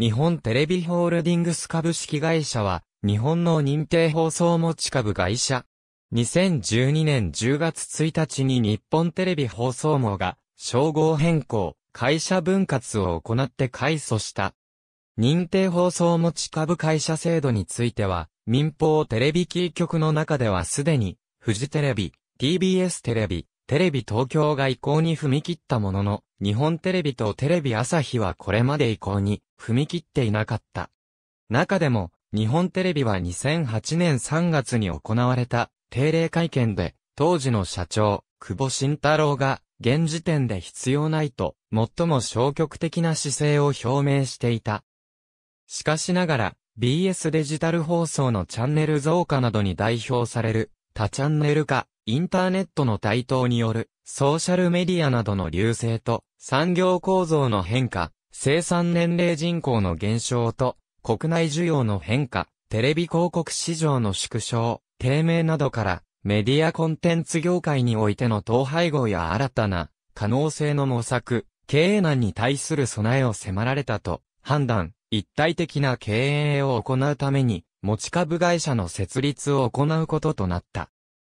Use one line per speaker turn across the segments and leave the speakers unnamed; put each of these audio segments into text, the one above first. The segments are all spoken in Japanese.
日本テレビホールディングス株式会社は、日本の認定放送持ち株会社。2012年10月1日に日本テレビ放送網が、称号変更、会社分割を行って改組した。認定放送持ち株会社制度については、民放テレビキー局の中ではすでに、フジテレビ、TBS テレビ、テレビ東京が移行に踏み切ったものの、日本テレビとテレビ朝日はこれまで移行に踏み切っていなかった。中でも、日本テレビは2008年3月に行われた定例会見で、当時の社長、久保慎太郎が、現時点で必要ないと、最も消極的な姿勢を表明していた。しかしながら、BS デジタル放送のチャンネル増加などに代表される、多チャンネル化、インターネットの台頭によるソーシャルメディアなどの流星と産業構造の変化、生産年齢人口の減少と国内需要の変化、テレビ広告市場の縮小、低迷などからメディアコンテンツ業界においての統廃合や新たな可能性の模索、経営難に対する備えを迫られたと判断、一体的な経営を行うために持ち株会社の設立を行うこととなった。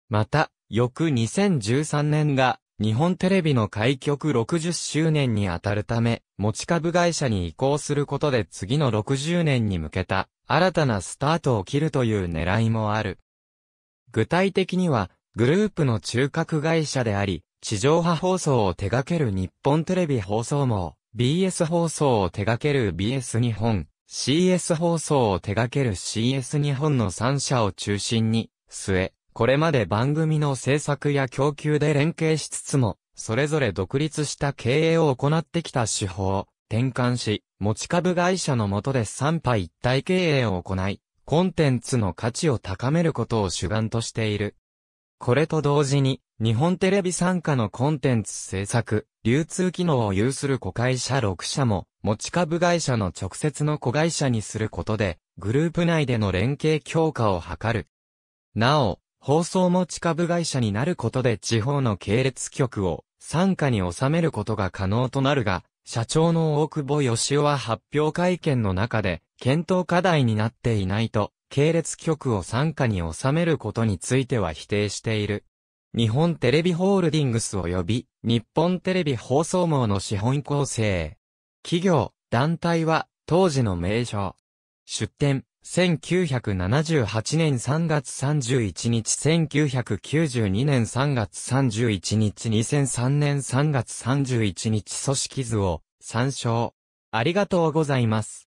また、翌2013年が日本テレビの開局60周年にあたるため、持ち株会社に移行することで次の60年に向けた新たなスタートを切るという狙いもある。具体的には、グループの中核会社であり、地上波放送を手掛ける日本テレビ放送網、BS 放送を手掛ける BS 日本、CS 放送を手掛ける CS 日本の3社を中心に、据え、これまで番組の制作や供給で連携しつつも、それぞれ独立した経営を行ってきた手法を転換し、持ち株会社の下で3波一体経営を行い、コンテンツの価値を高めることを主眼としている。これと同時に、日本テレビ参加のコンテンツ制作、流通機能を有する子会社6社も、持ち株会社の直接の子会社にすることで、グループ内での連携強化を図る。なお、放送持ち株会社になることで地方の系列局を参加に収めることが可能となるが、社長の大久保義雄は発表会見の中で、検討課題になっていないと、系列局を参加に収めることについては否定している。日本テレビホールディングス及び、日本テレビ放送網の資本構成。企業、団体は、当時の名称。出展、1978年3月31日、1992年3月31日、2003年3月31日、組織図を参照。ありがとうございます。